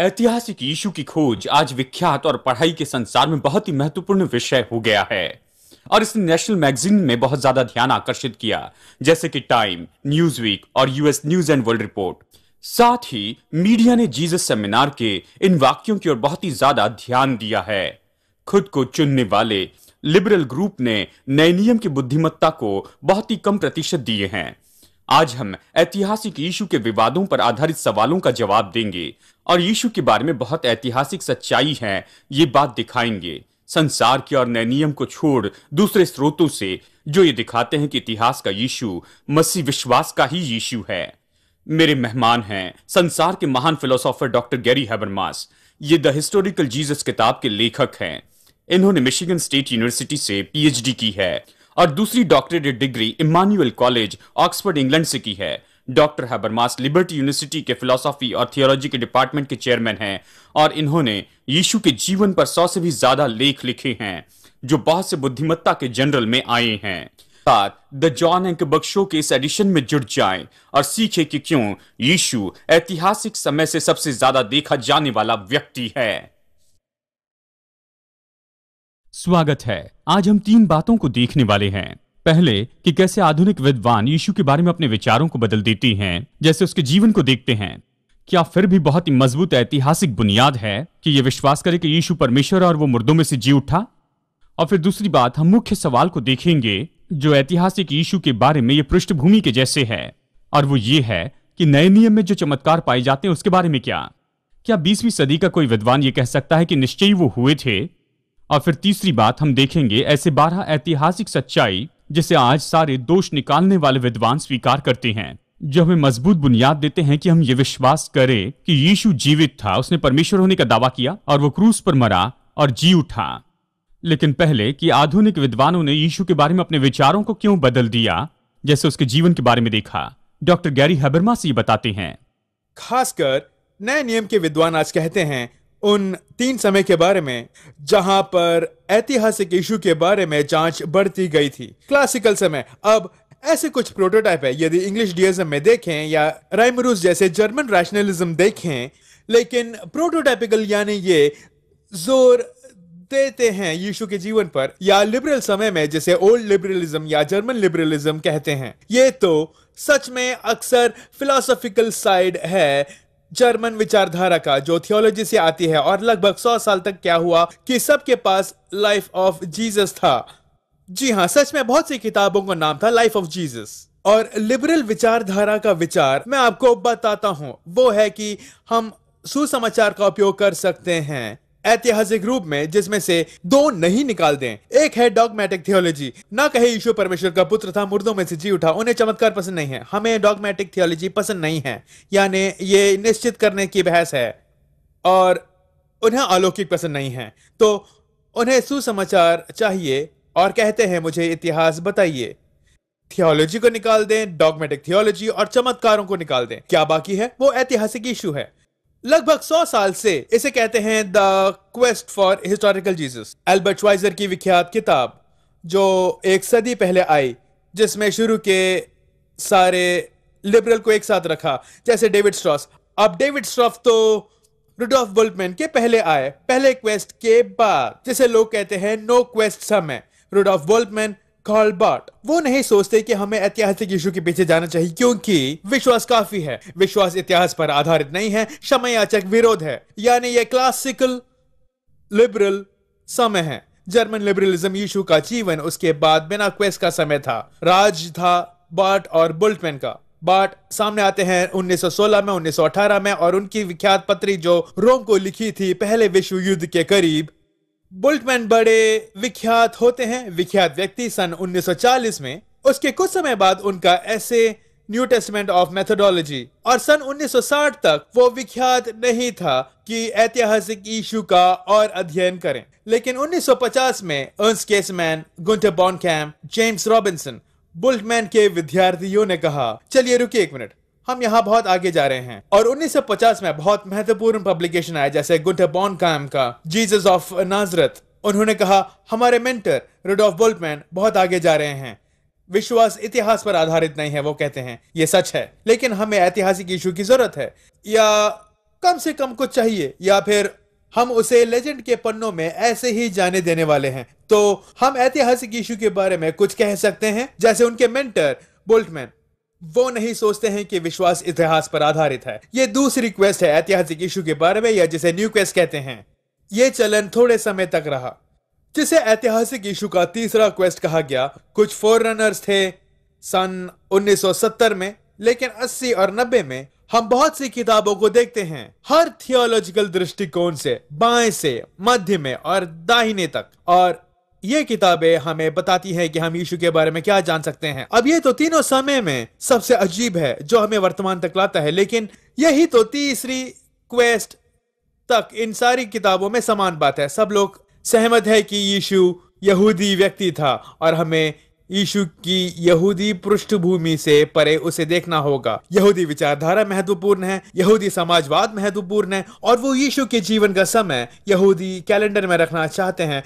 ऐतिहासिक यीशु की खोज आज विख्यात और पढ़ाई के संसार में बहुत ही महत्वपूर्ण विषय हो गया है और इसने नेशनल मैगजीन में बहुत ज्यादा ध्यान आकर्षित किया जैसे कि टाइम न्यूज वीक और US News and World Report साथ ही मीडिया ने जीसस सेमिनार के इन वाक्यों की ओर बहुत ही ज्यादा ध्यान दिया है खुद को चुनने वाले लिबरल ग्रुप ने नए नियम की बुद्धिमत्ता को बहुत ही कम प्रतिशत दिए हैं आज हम ऐतिहासिक यीशु के विवादों पर आधारित सवालों का जवाब देंगे और यीशु के बारे में बहुत ऐतिहासिक सच्चाई है ये बात दिखाएंगे संसार के और नए नियम को छोड़ दूसरे स्रोतों से जो ये दिखाते हैं कि इतिहास का यीशु मसीह विश्वास का ही यीशु है मेरे मेहमान हैं संसार के महान फिलोसॉफर डॉक्टर गैरी हैबरमास ये द हिस्टोरिकल जीसस किताब के लेखक हैं इन्होंने मिशिगन स्टेट यूनिवर्सिटी से पीएचडी की है और दूसरी doctorate degree Emmanuel College Oxford England से की है डॉक्टर हैबरमास लिबर्टी यूनिवर्सिटी के फिलोसॉफी और थियोलॉजी के डिपार्टमेंट के चेयरमैन हैं और इन्होंने यीशु के जीवन पर सौ से भी ज्यादा लेख लिखे हैं जो बहुत से बुद्धिमत्ता के जनरल में आए हैं साथ द जॉन एंक शो के इस एडिशन में जुड़ जाएं और सीखें कि क्यों यीशु ऐतिहासिक समय से सबसे ज्यादा देखा जाने वाला व्यक्ति है स्वागत है आज हम तीन बातों को देखने वाले हैं पहले कि कैसे आधुनिक विद्वान यीशु के बारे में अपने विचारों को बदल देती हैं जैसे उसके जीवन को देखते हैं क्या फिर भी बहुत ही मजबूत ऐतिहासिक बुनियाद है कि ये विश्वास करे कि यीशु परमेश्वर और वो मुर्दों में से जी उठा और फिर दूसरी बात हम मुख्य सवाल को देखेंगे जो ऐतिहासिक यीशु के बारे में ये पृष्ठभूमि के जैसे है और वो ये है कि नए नियम में जो चमत्कार पाए जाते हैं उसके बारे में क्या क्या बीसवीं सदी का कोई विद्वान ये कह सकता है कि निश्चय वो हुए थे और फिर तीसरी बात हम देखेंगे ऐसे बारह ऐतिहासिक सच्चाई जिसे आज सारे दोष निकालने वाले विद्वान स्वीकार करते हैं जो हमें मजबूत बुनियाद देते हैं कि हम ये विश्वास करें कि यीशु जीवित था उसने परमेश्वर होने का दावा किया और वो क्रूस पर मरा और जी उठा लेकिन पहले कि आधुनिक विद्वानों ने यीशु के बारे में अपने विचारों को क्यों बदल दिया जैसे उसके जीवन के बारे में देखा डॉक्टर गैरी से ये बताते हैं खासकर नए नियम के विद्वान आज कहते हैं उन तीन समय के बारे में जहां पर ऐतिहासिक इशू के बारे में जांच बढ़ती गई थी क्लासिकल समय अब ऐसे कुछ प्रोटोटाइप है यदि इंग्लिश डीएसएम में देखें या राइमरूस जैसे जर्मन रैशनलिज्म देखें लेकिन प्रोटोटाइपिकल यानी ये जोर देते हैं यीशु के जीवन पर या लिबरल समय में जिसे ओल्ड लिबरलिज्म या जर्मन लिबरलिज्म कहते हैं ये तो सच में अक्सर फिलोसॉफिकल साइड है जर्मन विचारधारा का जो थियोलॉजी से आती है और लगभग सौ साल तक क्या हुआ कि सबके पास लाइफ ऑफ जीसस था जी हाँ सच में बहुत सी किताबों का नाम था लाइफ ऑफ जीसस और लिबरल विचारधारा का विचार मैं आपको बताता हूँ वो है कि हम सुसमाचार का उपयोग कर सकते हैं ऐतिहासिक रूप में जिसमें से दो नहीं निकाल दें एक है डॉगमेटिक थियोलॉजी ना कहे यीशु परमेश्वर का पुत्र था मुर्दों में से जी उठा उन्हें चमत्कार पसंद नहीं है हमें डॉगमेटिक थियोलॉजी पसंद नहीं है यानी ये निश्चित करने की बहस है और उन्हें अलौकिक पसंद नहीं है तो उन्हें सुसमाचार चाहिए और कहते हैं मुझे इतिहास बताइए थियोलॉजी को निकाल दें डॉगमेटिक थियोलॉजी और चमत्कारों को निकाल दें क्या बाकी है वो ऐतिहासिक इशू है लगभग 100 साल से इसे कहते हैं the quest for historical Jesus Albert श्वाइजर की विख्यात किताब जो एक सदी पहले आई जिसमें शुरू के सारे लिबरल को एक साथ रखा जैसे डेविड स्ट्रॉस अब डेविड स्ट्रॉफ तो रुडोफ बुल्टमैन के पहले आए पहले क्वेस्ट के बाद जिसे लोग कहते हैं नो क्वेस्ट समय रुडोफ बुल्टमैन कार्लबाट वो नहीं सोचते कि हमें ऐतिहासिक इशू के पीछे जाना चाहिए क्योंकि विश्वास काफी है विश्वास इतिहास पर आधारित नहीं है याचक विरोध है यानी यह क्लासिकल लिबरल समय है जर्मन लिबरलिज्म यीशु का जीवन उसके बाद बिना क्वेस्ट का समय था राज था बाट और बुल्टमैन का बाट सामने आते हैं 1916 में 1918 में और उनकी विख्यात पत्री जो रोम को लिखी थी पहले विश्व युद्ध के करीब बुल्टमैन बड़े विख्यात होते हैं विख्यात व्यक्ति सन 1940 में उसके कुछ समय बाद उनका ऐसे न्यू टेस्टमेंट ऑफ मेथोडोलॉजी और सन 1960 तक वो विख्यात नहीं था कि ऐतिहासिक इशू का और अध्ययन करें लेकिन 1950 में Ernst Kasemann Gunther Bornkamm James Robinson Bultmann के विद्यार्थियों ने कहा चलिए रुकिए एक मिनट हम यहाँ बहुत आगे जा रहे हैं और 1950 में बहुत महत्वपूर्ण पब्लिकेशन आया जैसे गुंटर बॉन काम का जीजस ऑफ नाजरत उन्होंने कहा हमारे मेंटर रुडोफ बोल्टमैन बहुत आगे जा रहे हैं विश्वास इतिहास पर आधारित नहीं है वो कहते हैं ये सच है लेकिन हमें ऐतिहासिक इशू की जरूरत है या कम से कम कुछ चाहिए या फिर हम उसे लेजेंड के पन्नों में ऐसे ही जाने देने वाले हैं तो हम ऐतिहासिक इशू के बारे में कुछ कह सकते हैं जैसे उनके मेंटर बोल्टमैन वो नहीं सोचते हैं कि विश्वास इतिहास पर आधारित है ये दूसरी क्वेस्ट है ऐतिहासिक इशू के बारे में या जिसे न्यू क्वेस्ट कहते हैं ये चलन थोड़े समय तक रहा जिसे ऐतिहासिक इशू का तीसरा क्वेस्ट कहा गया कुछ फोर रनर्स थे सन 1970 में लेकिन 80 और 90 में हम बहुत सी किताबों को देखते हैं हर थियोलॉजिकल दृष्टिकोण से बाएं से मध्य में और दाहिने तक और ये किताबें हमें बताती है कि हम यीशु के बारे में क्या जान सकते हैं अब ये तो तीनों समय में सबसे अजीब है जो हमें वर्तमान तक लाता है लेकिन यही तो तीसरी क्वेस्ट तक इन सारी किताबों में समान बात है सब लोग सहमत है कि यीशु यहूदी व्यक्ति था और हमें यीशु की यहूदी पृष्ठभूमि से परे उसे देखना होगा यहूदी विचारधारा महत्वपूर्ण है यहूदी समाजवाद महत्वपूर्ण है और वो यीशु के जीवन का समय यहूदी कैलेंडर में रखना चाहते हैं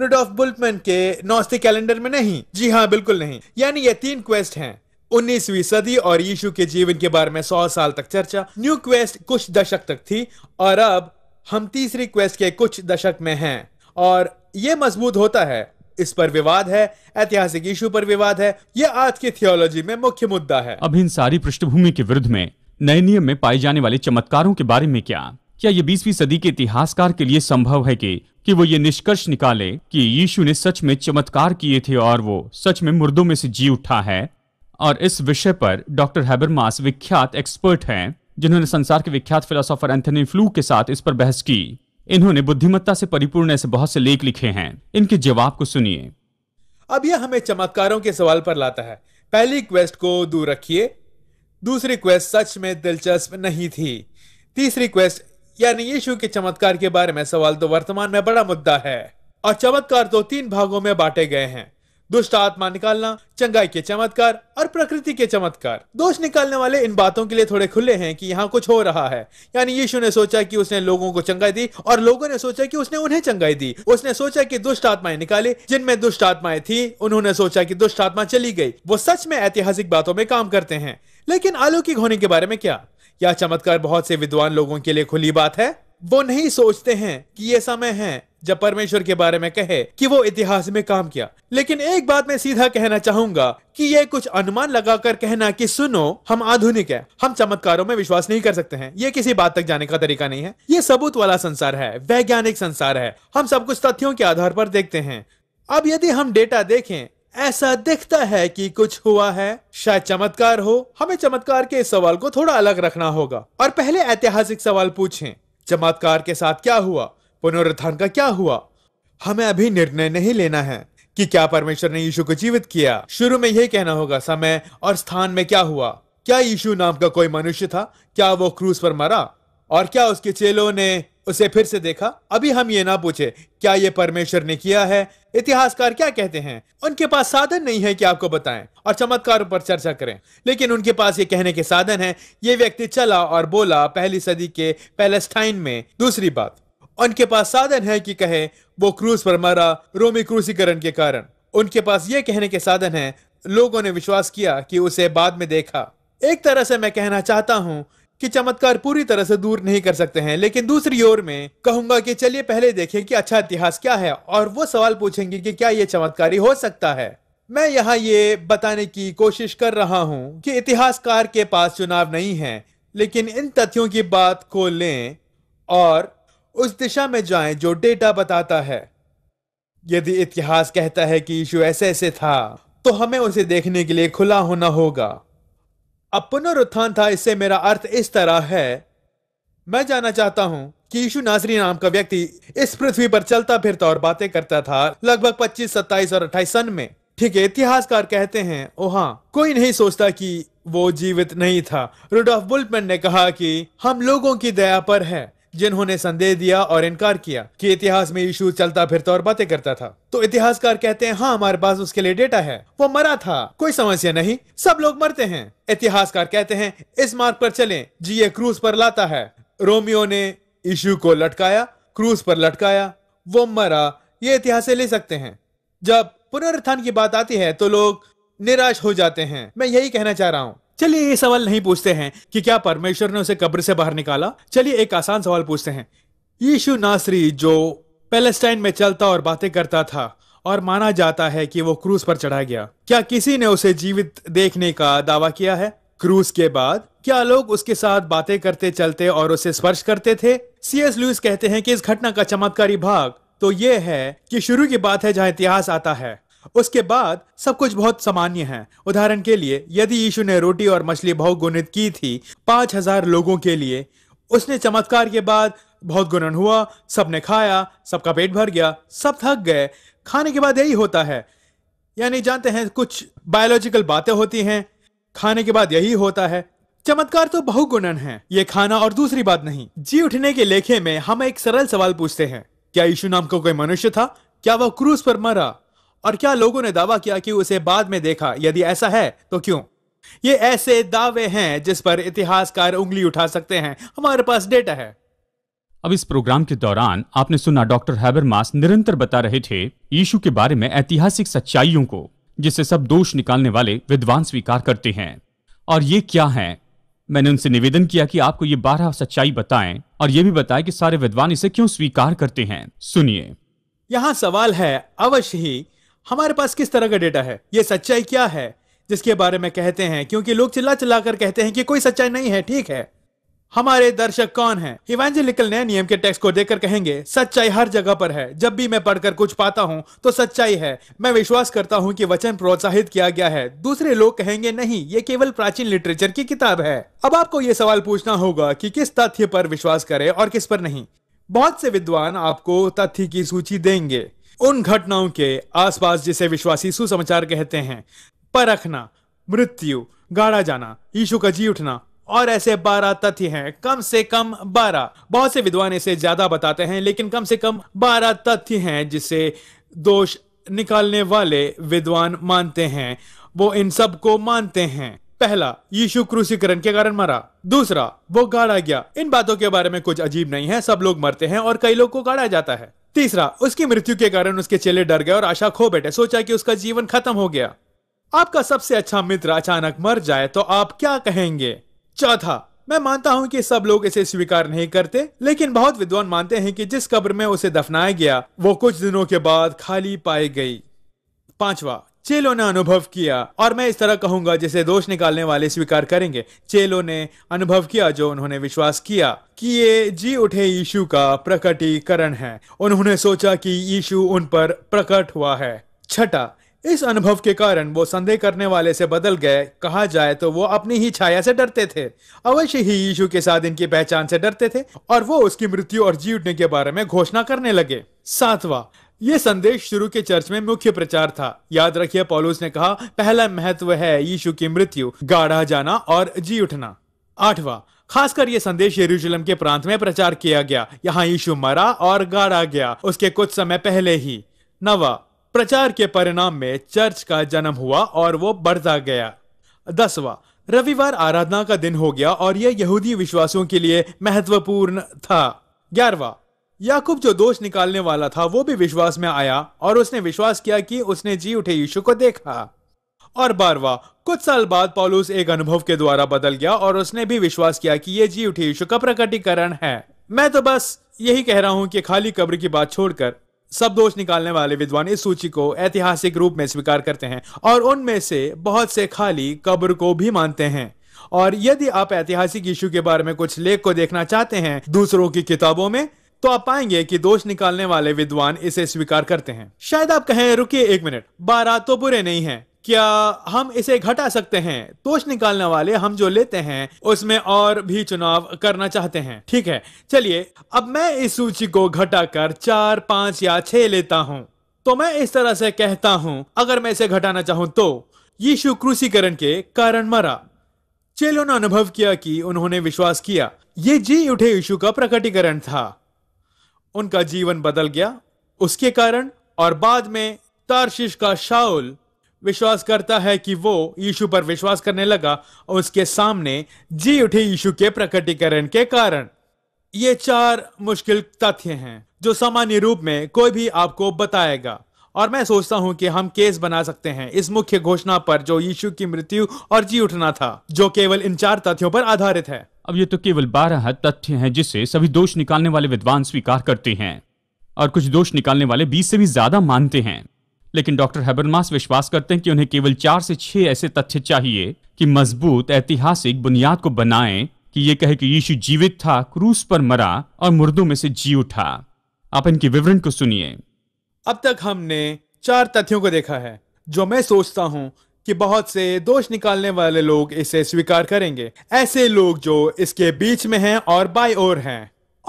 रुडोफ बुल्टमैन के नौस्तिक कैलेंडर में नहीं जी हाँ बिल्कुल नहीं यानी ये तीन क्वेस्ट हैं 19वीं सदी और यीशु के जीवन के बारे में 100 साल तक चर्चा न्यू क्वेस्ट कुछ दशक तक थी और अब हम तीसरी क्वेस्ट के कुछ दशक में हैं और ये मजबूत होता है इस पर विवाद है ऐतिहासिक इशू पर विवाद है यह आज की थियोलॉजी में मुख्य मुद्दा है अब इन सारी पृष्ठभूमि के विरुद्ध में नए नियम में पाए जाने वाले चमत्कारों के बारे में क्या क्या ये बीसवीं सदी के इतिहासकार के लिए संभव है कि कि वो ये निष्कर्ष निकाले कि यीशु ने सच में चमत्कार किए थे और वो सच में मुर्दों में से जी उठा है और इस विषय पर डॉक्टर हैबरमास विख्यात एक्सपर्ट हैं जिन्होंने संसार के विख्यात फिलोसॉफर एंथनी फ्लू के साथ इस पर बहस की इन्होंने बुद्धिमत्ता से परिपूर्ण ऐसे बहुत से लेख लिखे हैं इनके जवाब को सुनिए अब यह हमें चमत्कारों के सवाल पर लाता है पहली क्वेस्ट को दूर रखिए दूसरी क्वेस्ट सच में दिलचस्प नहीं थी तीसरी क्वेस्ट यानी यीशु के चमत्कार के बारे में सवाल तो वर्तमान में बड़ा मुद्दा है और चमत्कार तो तीन भागों में बांटे गए हैं दुष्ट आत्मा निकालना चंगाई के चमत्कार और प्रकृति के चमत्कार दोष निकालने वाले इन बातों के लिए थोड़े खुले हैं कि यहाँ कुछ हो रहा है यानी यीशु ने सोचा कि उसने लोगों को चंगाई दी और लोगों ने सोचा कि उसने उन्हें चंगाई दी उसने सोचा कि दुष्ट आत्माएं निकाली जिनमें दुष्ट आत्माएं थी उन्होंने सोचा कि दुष्ट आत्मा चली गई वो सच में ऐतिहासिक बातों में काम करते हैं लेकिन आलौकिक होने के बारे में क्या क्या चमत्कार बहुत से विद्वान लोगों के लिए खुली बात है वो नहीं सोचते हैं कि ये समय है जब परमेश्वर के बारे में कहे कि वो इतिहास में काम किया लेकिन एक बात मैं सीधा कहना चाहूंगा कि ये कुछ अनुमान लगाकर कहना कि सुनो हम आधुनिक है हम चमत्कारों में विश्वास नहीं कर सकते हैं ये किसी बात तक जाने का तरीका नहीं है ये सबूत वाला संसार है वैज्ञानिक संसार है हम सब कुछ तथ्यों के आधार पर देखते हैं अब यदि हम डेटा देखें ऐसा दिखता है कि कुछ हुआ है शायद चमत्कार हो हमें चमत्कार के इस सवाल को थोड़ा अलग रखना होगा और पहले ऐतिहासिक सवाल पूछें चमत्कार के साथ क्या हुआ पुनरुत्थान का क्या हुआ हमें अभी निर्णय नहीं लेना है कि क्या परमेश्वर ने यीशु को जीवित किया शुरू में यही कहना होगा समय और स्थान में क्या हुआ क्या यीशु नाम का कोई मनुष्य था क्या वो क्रूस पर मरा और क्या उसके चेलों ने उसे फिर से देखा अभी हम ये ना पूछे क्या ये परमेश्वर ने किया है इतिहासकार क्या कहते हैं उनके पास साधन नहीं है कि आपको बताएं और चमत्कारों पर चर्चा करें लेकिन उनके पास ये कहने के साधन है ये व्यक्ति चला और बोला पहली सदी के पैलेस्टाइन में दूसरी बात उनके पास साधन है कि कहे वो क्रूस पर मरा रोमी क्रूसीकरण के कारण उनके पास ये कहने के साधन है लोगों ने विश्वास किया कि उसे बाद में देखा एक तरह से मैं कहना चाहता हूं कि चमत्कार पूरी तरह से दूर नहीं कर सकते हैं लेकिन दूसरी ओर में कहूंगा कि चलिए पहले देखें कि अच्छा इतिहास क्या है और वो सवाल पूछेंगे कि क्या ये चमत्कारी हो सकता है मैं यहाँ ये बताने की कोशिश कर रहा हूँ कि इतिहासकार के पास चुनाव नहीं है लेकिन इन तथ्यों की बात को लें और उस दिशा में जाएं जो डेटा बताता है यदि इतिहास कहता है कि यीशु ऐसे ऐसे था तो हमें उसे देखने के लिए खुला होना होगा अब पुनरुत्थान था इससे मेरा अर्थ इस तरह है मैं जानना चाहता हूँ कि यीशु नाजरी नाम का व्यक्ति इस पृथ्वी पर चलता फिरता और बातें करता था लगभग 25, 27 और 28 सन में ठीक है इतिहासकार कहते हैं ओ हाँ कोई नहीं सोचता कि वो जीवित नहीं था रुडोल्फ बुल्टमैन ने कहा कि हम लोगों की दया पर है जिन्होंने संदेह दिया और इनकार किया कि इतिहास में यीशु चलता फिरता और बातें करता था तो इतिहासकार कहते हैं हाँ हमारे पास उसके लिए डेटा है वो मरा था कोई समस्या नहीं सब लोग मरते हैं इतिहासकार कहते हैं इस मार्ग पर चले जी ये क्रूज पर लाता है रोमियो ने यीशु को लटकाया क्रूज पर लटकाया वो मरा ये इतिहास ले सकते हैं जब पुनरुत्थान की बात आती है तो लोग निराश हो जाते हैं मैं यही कहना चाह रहा हूँ चलिए ये सवाल नहीं पूछते हैं कि क्या परमेश्वर ने उसे कब्र से बाहर निकाला चलिए एक आसान सवाल पूछते हैं यीशु नासरी जो पैलेस्टाइन में चलता और बातें करता था और माना जाता है कि वो क्रूज पर चढ़ा गया क्या किसी ने उसे जीवित देखने का दावा किया है क्रूज के बाद क्या लोग उसके साथ बातें करते चलते और उसे स्पर्श करते थे सी एस लुइस कहते हैं कि इस घटना का चमत्कारी भाग तो ये है कि शुरू की बात है जहां इतिहास आता है उसके बाद सब कुछ बहुत सामान्य है उदाहरण के लिए यदि यीशु ने रोटी और मछली बहुत गुणित की थी पांच हजार लोगों के लिए उसने चमत्कार के बाद बहुत गुणन हुआ सबने खाया सबका पेट भर गया सब थक गए खाने के बाद यही होता है यानी जानते हैं कुछ बायोलॉजिकल बातें होती हैं खाने के बाद यही होता है चमत्कार तो बहुगुणन है ये खाना और दूसरी बात नहीं जी उठने के लेखे में हम एक सरल सवाल पूछते हैं क्या यीशु नाम का को कोई मनुष्य था क्या वह क्रूस पर मरा और क्या लोगों ने दावा किया कि उसे बाद में देखा यदि ऐसा है तो क्यों ये ऐसे दावे हैं जिस पर इतिहासकार उंगली उठा सकते हैं हमारे पास डेटा है अब इस प्रोग्राम के दौरान आपने सुना डॉक्टर हैबरमास निरंतर बता रहे थे यीशु के बारे में ऐतिहासिक सच्चाइयों को जिसे सब दोष निकालने वाले विद्वान स्वीकार करते हैं और ये क्या है मैंने उनसे निवेदन किया कि आपको ये बारह सच्चाई बताएं और ये भी बताएं कि सारे विद्वान इसे क्यों स्वीकार करते हैं सुनिए यहाँ सवाल है अवश्य ही हमारे पास किस तरह का डेटा है ये सच्चाई क्या है जिसके बारे में कहते हैं क्योंकि लोग चिल्ला चिल्ला कर कहते हैं कि कोई सच्चाई नहीं है ठीक है हमारे दर्शक कौन है इवेंजिलिकल ने नियम के टेक्स्ट को देखकर कहेंगे सच्चाई हर जगह पर है जब भी मैं पढ़कर कुछ पाता हूँ तो सच्चाई है मैं विश्वास करता हूँ कि वचन प्रोत्साहित किया गया है दूसरे लोग कहेंगे नहीं ये केवल प्राचीन लिटरेचर की किताब है अब आपको ये सवाल पूछना होगा कि किस तथ्य पर विश्वास करे और किस पर नहीं बहुत से विद्वान आपको तथ्य की सूची देंगे उन घटनाओं के आसपास जिसे विश्वासी सुसमाचार कहते हैं परखना मृत्यु गाड़ा जाना यीशु का जी उठना और ऐसे बारह तथ्य हैं कम से कम बारह बहुत से विद्वान इसे ज्यादा बताते हैं लेकिन कम से कम बारह तथ्य हैं जिसे दोष निकालने वाले विद्वान मानते हैं वो इन सब को मानते हैं पहला यीशु क्रूसीकरण के कारण मरा दूसरा वो गाड़ा गया इन बातों के बारे में कुछ अजीब नहीं है सब लोग मरते हैं और कई लोग को गाड़ा जाता है तीसरा उसकी मृत्यु के कारण उसके चेले डर गए और आशा खो बैठे सोचा कि उसका जीवन खत्म हो गया आपका सबसे अच्छा मित्र अचानक मर जाए तो आप क्या कहेंगे चौथा मैं मानता हूं कि सब लोग इसे स्वीकार नहीं करते लेकिन बहुत विद्वान मानते हैं कि जिस कब्र में उसे दफनाया गया वो कुछ दिनों के बाद खाली पाई गई पांचवा चेलो ने अनुभव किया और मैं इस तरह कहूंगा जिसे दोष निकालने वाले स्वीकार करेंगे चेलो ने अनुभव किया जो उन्होंने विश्वास किया कि ये जी उठे यीशु का प्रकटीकरण है उन्होंने सोचा कि यीशु उन पर प्रकट हुआ है छठा इस अनुभव के कारण वो संदेह करने वाले से बदल गए कहा जाए तो वो अपनी ही छाया से डरते थे अवश्य ही यीशु के साथ इनकी पहचान से डरते थे और वो उसकी मृत्यु और जी उठने के बारे में घोषणा करने लगे सातवा ये संदेश शुरू के चर्च में मुख्य प्रचार था याद रखिए पॉलोस ने कहा पहला महत्व है यीशु की मृत्यु गाढ़ा जाना और जी उठना आठवा खासकर यह संदेश यरूशलेम के प्रांत में प्रचार किया गया यहाँ यीशु मरा और गाड़ा गया उसके कुछ समय पहले ही नवा प्रचार के परिणाम में चर्च का जन्म हुआ और वो बढ़ता गया दसवा रविवार आराधना का दिन हो गया और यह यहूदी विश्वासों के लिए महत्वपूर्ण था ग्यारहवा याकूब जो दोष निकालने वाला था वो भी विश्वास में आया और उसने विश्वास किया कि उसने जी उठे यीशु को देखा और बारवा कुछ साल बाद पॉलुस एक अनुभव के द्वारा बदल गया और उसने भी विश्वास किया कि ये जी उठे यीशु का प्रकटीकरण है मैं तो बस यही कह रहा हूँ कि खाली कब्र की बात छोड़कर सब दोष निकालने वाले विद्वान इस सूची को ऐतिहासिक रूप में स्वीकार करते हैं और उनमें से बहुत से खाली कब्र को भी मानते हैं और यदि आप ऐतिहासिक यीशु के बारे में कुछ लेख को देखना चाहते हैं दूसरों की किताबों में तो आप पाएंगे कि दोष निकालने वाले विद्वान इसे स्वीकार करते हैं शायद आप कहें रुकिए एक मिनट बारह तो बुरे नहीं है क्या हम इसे घटा सकते हैं दोष निकालने वाले हम जो लेते हैं उसमें और भी चुनाव करना चाहते हैं ठीक है चलिए अब मैं इस सूची को घटाकर चार पांच या छह लेता हूँ तो मैं इस तरह से कहता हूँ अगर मैं इसे घटाना चाहूँ तो यीशु क्रूसीकरण के कारण मरा चेलो ने अनुभव किया कि उन्होंने विश्वास किया ये जी उठे यीशु का प्रकटीकरण था उनका जीवन बदल गया उसके कारण और बाद में तारशीष का शाउल विश्वास करता है कि वो यीशु पर विश्वास करने लगा और उसके सामने जी उठे यीशु के प्रकटीकरण के कारण ये चार मुश्किल तथ्य हैं जो सामान्य रूप में कोई भी आपको बताएगा और मैं सोचता हूं कि हम केस बना सकते हैं इस मुख्य घोषणा पर जो यीशु की मृत्यु और जी उठना था जो केवल इन चार तथ्यों पर आधारित है अब ये तो केवल बारह तथ्य हैं जिसे सभी दोष निकालने वाले विद्वान स्वीकार करते हैं और कुछ दोष निकालने वाले बीस से भी ज्यादा मानते हैं लेकिन डॉक्टर हैबरमास विश्वास करते हैं कि उन्हें केवल चार से छह ऐसे तथ्य चाहिए कि मजबूत ऐतिहासिक बुनियाद को बनाए कि ये कहे कि यीशु जीवित था क्रूस पर मरा और मुर्दों में से जी उठा आप इनके विवरण को सुनिए अब तक हमने चार तथ्यों को देखा है जो मैं सोचता हूँ कि बहुत से दोष निकालने वाले लोग इसे स्वीकार करेंगे ऐसे लोग जो इसके बीच में हैं और बाई और हैं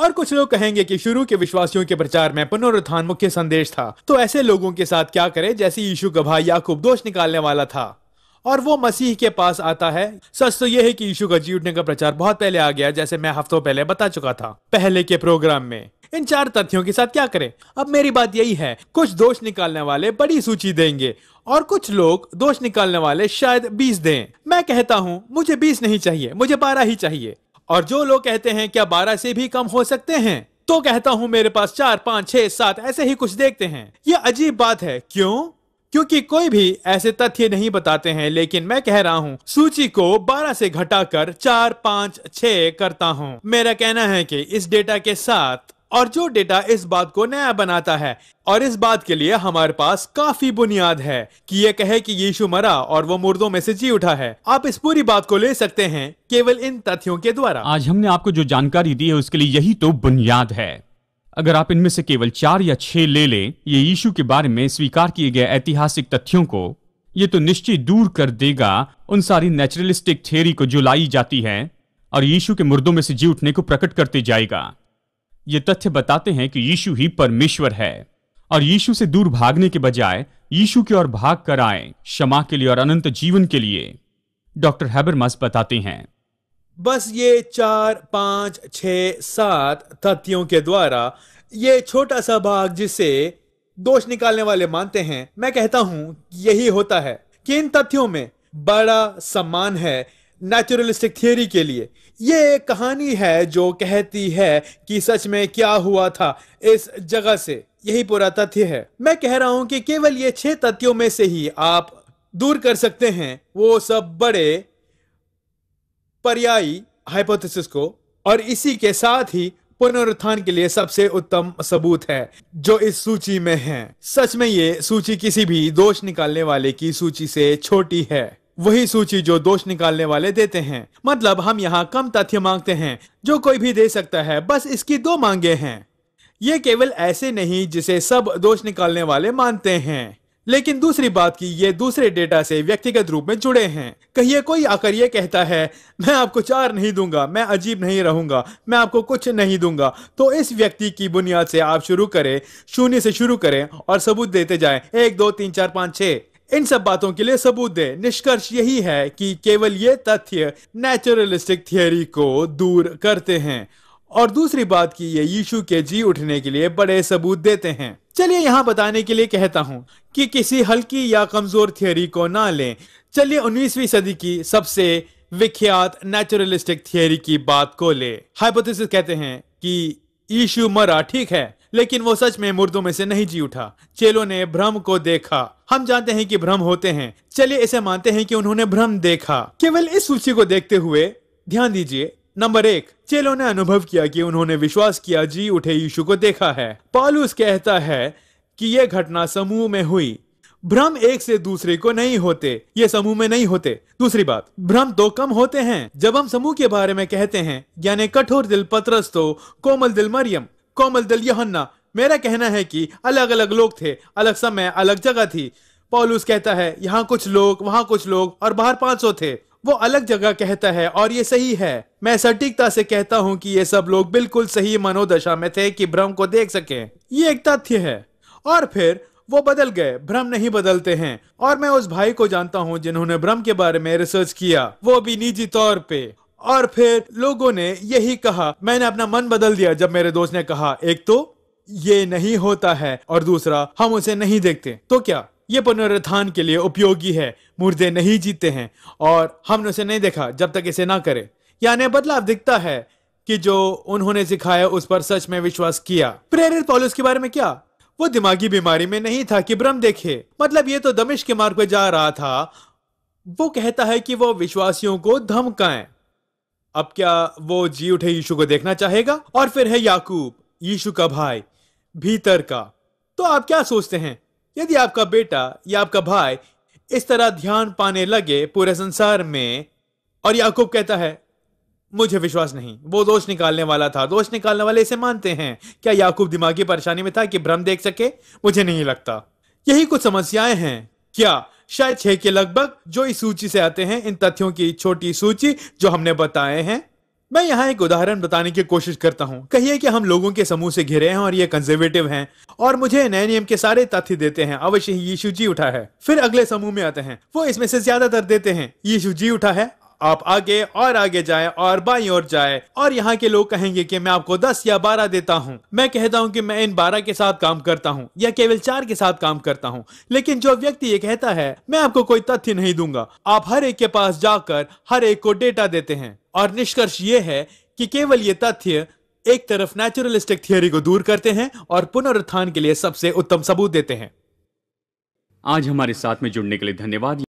और कुछ लोग कहेंगे कि शुरू के विश्वासियों के प्रचार में पुनरुत्थान मुख्य संदेश था तो ऐसे लोगों के साथ क्या करें जैसे यीशु का भाई याकूब दोष निकालने वाला था और वो मसीह के पास आता है सच तो यह है कि यीशु का जी उठने का प्रचार बहुत पहले आ गया जैसे मैं हफ्तों पहले बता चुका था पहले के प्रोग्राम में इन चार तथ्यों के साथ क्या करें अब मेरी बात यही है कुछ दोष निकालने वाले बड़ी सूची देंगे और कुछ लोग दोष निकालने वाले शायद बीस दें मैं कहता हूँ मुझे बीस नहीं चाहिए मुझे बारह ही चाहिए और जो लोग कहते हैं क्या बारह से भी कम हो सकते हैं तो कहता हूँ मेरे पास चार पाँच छह सात ऐसे ही कुछ देखते हैं ये अजीब बात है क्यों क्योंकि कोई भी ऐसे तथ्य नहीं बताते हैं लेकिन मैं कह रहा हूँ सूची को 12 से घटाकर चार पाँच छ करता हूँ मेरा कहना है कि इस डेटा के साथ और जो डेटा इस बात को नया बनाता है और इस बात के लिए हमारे पास काफी बुनियाद है कि ये कहे कि यीशु मरा और वो मुर्दों में से जी उठा है आप इस पूरी बात को ले सकते हैं केवल इन तथ्यों के द्वारा आज हमने आपको जो जानकारी दी है उसके लिए यही तो बुनियाद है अगर आप इनमें से केवल चार या छह ले ले ये यीशु के बारे में स्वीकार किए गए ऐतिहासिक तथ्यों को ये तो निश्चित दूर कर देगा उन सारी नेचुरलिस्टिक थ्योरी को जो लाई जाती है और यीशु के मुर्दों में से जी उठने को प्रकट करते जाएगा ये तथ्य बताते हैं कि यीशु ही परमेश्वर है और यीशु से दूर भागने के बजाय यीशु की ओर भाग कर आए क्षमा के लिए और अनंत जीवन के लिए डॉक्टर हैबरमस बताते हैं बस ये चार पांच छ सात तथ्यों के द्वारा ये छोटा सा भाग जिसे दोष निकालने वाले मानते हैं मैं कहता हूं यही होता है कि इन तथ्यों में बड़ा सम्मान है नेचुरलिस्टिक थियोरी के लिए ये एक कहानी है जो कहती है कि सच में क्या हुआ था इस जगह से यही पूरा तथ्य है मैं कह रहा हूं कि केवल ये छह तथ्यों में से ही आप दूर कर सकते हैं वो सब बड़े पर्यायी हाइपोथेसिस को और इसी के साथ ही पुनरुत्थान के लिए सबसे उत्तम सबूत है जो इस सूची में है सच में ये सूची किसी भी दोष निकालने वाले की सूची से छोटी है वही सूची जो दोष निकालने वाले देते हैं मतलब हम यहाँ कम तथ्य मांगते हैं जो कोई भी दे सकता है बस इसकी दो मांगे हैं ये केवल ऐसे नहीं जिसे सब दोष निकालने वाले मानते हैं लेकिन दूसरी बात की ये दूसरे डेटा से व्यक्तिगत रूप में जुड़े हैं कहिए कोई आकर ये कहता है मैं आपको चार नहीं दूंगा मैं अजीब नहीं रहूंगा मैं आपको कुछ नहीं दूंगा तो इस व्यक्ति की बुनियाद से आप शुरू करें शून्य से शुरू करें और सबूत देते जाएं एक दो तीन चार पाँच छः इन सब बातों के लिए सबूत दे निष्कर्ष यही है कि केवल ये तथ्य नेचुरलिस्टिक थियोरी को दूर करते हैं और दूसरी बात की ये यीशु के जी उठने के लिए बड़े सबूत देते हैं चलिए यहाँ बताने के लिए कहता हूँ कि किसी हल्की या कमजोर थियोरी को ना लें चलिए 19वीं सदी की सबसे विख्यात नेचुरलिस्टिक थियोरी की बात को ले हाइपोथेसिस कहते हैं कि यीशु मरा ठीक है लेकिन वो सच में मुर्दों में से नहीं जी उठा चेलो ने भ्रम को देखा हम जानते हैं कि भ्रम होते हैं चलिए इसे मानते हैं कि उन्होंने भ्रम देखा केवल इस सूची को देखते हुए ध्यान दीजिए नंबर एक चेलो ने अनुभव किया कि उन्होंने विश्वास किया जी उठे यीशु को देखा है पालूस कहता है कि यह घटना समूह में हुई भ्रम एक से दूसरे को नहीं होते ये समूह में नहीं होते दूसरी बात भ्रम तो कम होते हैं जब हम समूह के बारे में कहते हैं यानी कठोर दिल पत्रस्तो कोमल दिल मरियम कोमल दल यहन्ना मेरा कहना है कि अलग अलग लोग थे अलग समय अलग जगह थी पॉलूस कहता है यहाँ कुछ लोग वहाँ कुछ लोग और बाहर सौ थे वो अलग जगह कहता है और ये सही है मैं सटीकता से कहता हूँ कि ये सब लोग बिल्कुल सही मनोदशा में थे कि भ्रम को देख सके ये एक तथ्य है और फिर वो बदल गए भ्रम नहीं बदलते हैं और मैं उस भाई को जानता हूँ जिन्होंने भ्रम के बारे में रिसर्च किया वो भी निजी तौर पे और फिर लोगों ने यही कहा मैंने अपना मन बदल दिया जब मेरे दोस्त ने कहा एक तो ये नहीं होता है और दूसरा हम उसे नहीं देखते तो क्या ये पुनरुत्थान के लिए उपयोगी है मुर्दे नहीं जीते हैं और हमने उसे नहीं देखा जब तक इसे ना करे यानी बदलाव दिखता है कि जो उन्होंने सिखाया उस पर सच में विश्वास किया प्रेरित पॉलिस के बारे में क्या वो दिमागी बीमारी में नहीं था कि भ्रम देखे मतलब ये तो दमिश के मार्ग पर जा रहा था वो कहता है कि वो विश्वासियों को धमकाएं अब क्या वो जी उठे यीशु को देखना चाहेगा और फिर है याकूब यीशु का भाई भीतर का तो आप क्या सोचते हैं यदि आपका बेटा या आपका भाई इस तरह ध्यान पाने लगे पूरे संसार में और याकूब कहता है मुझे विश्वास नहीं वो दोष निकालने वाला था दोष निकालने वाले इसे मानते हैं क्या याकूब दिमागी परेशानी में था कि भ्रम देख सके मुझे नहीं लगता यही कुछ समस्याएं हैं क्या शायद छह के लगभग जो इस सूची से आते हैं इन तथ्यों की छोटी सूची जो हमने बताए हैं मैं यहाँ एक उदाहरण बताने की कोशिश करता हूँ कहिए कि हम लोगों के समूह से घिरे हैं और ये कंजर्वेटिव हैं और मुझे नए नियम के सारे तथ्य देते हैं अवश्य ही यीशु जी उठा है फिर अगले समूह में आते हैं वो इसमें से ज्यादातर देते हैं यीशु जी उठा है आप आगे और आगे जाए और बाई और जाए और यहाँ के लोग कहेंगे कि मैं आपको दस या बारह देता हूँ मैं कहता हूँ कि मैं इन बारह के साथ काम करता हूँ या केवल चार के साथ काम करता हूँ लेकिन जो व्यक्ति ये कहता है मैं आपको कोई तथ्य नहीं दूंगा आप हर एक के पास जाकर हर एक को डेटा देते हैं और निष्कर्ष ये है कि केवल ये तथ्य एक तरफ नेचुरलिस्टिक थियोरी को दूर करते हैं और पुनरुत्थान के लिए सबसे उत्तम सबूत देते हैं आज हमारे साथ में जुड़ने के लिए धन्यवाद